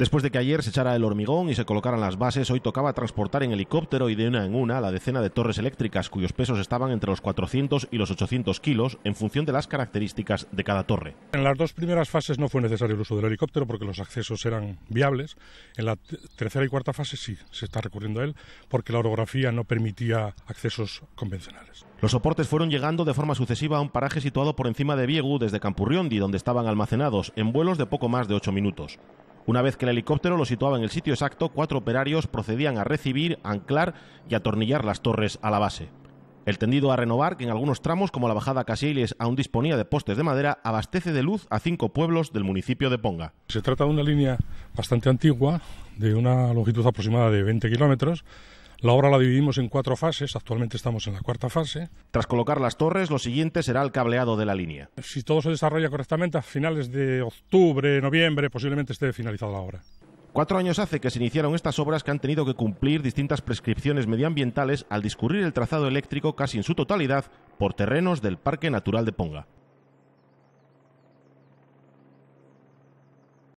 Después de que ayer se echara el hormigón y se colocaran las bases, hoy tocaba transportar en helicóptero y de una en una la decena de torres eléctricas cuyos pesos estaban entre los 400 y los 800 kilos en función de las características de cada torre. En las dos primeras fases no fue necesario el uso del helicóptero porque los accesos eran viables. En la tercera y cuarta fase sí se está recurriendo a él porque la orografía no permitía accesos convencionales. Los soportes fueron llegando de forma sucesiva a un paraje situado por encima de Viegu desde Campurriondi, donde estaban almacenados en vuelos de poco más de 8 minutos. Una vez que el helicóptero lo situaba en el sitio exacto, cuatro operarios procedían a recibir, anclar y atornillar las torres a la base. El tendido a renovar, que en algunos tramos, como la bajada a aún disponía de postes de madera, abastece de luz a cinco pueblos del municipio de Ponga. Se trata de una línea bastante antigua, de una longitud aproximada de 20 kilómetros, la obra la dividimos en cuatro fases, actualmente estamos en la cuarta fase. Tras colocar las torres, lo siguiente será el cableado de la línea. Si todo se desarrolla correctamente, a finales de octubre, noviembre, posiblemente esté finalizada la obra. Cuatro años hace que se iniciaron estas obras que han tenido que cumplir distintas prescripciones medioambientales al discurrir el trazado eléctrico casi en su totalidad por terrenos del Parque Natural de Ponga.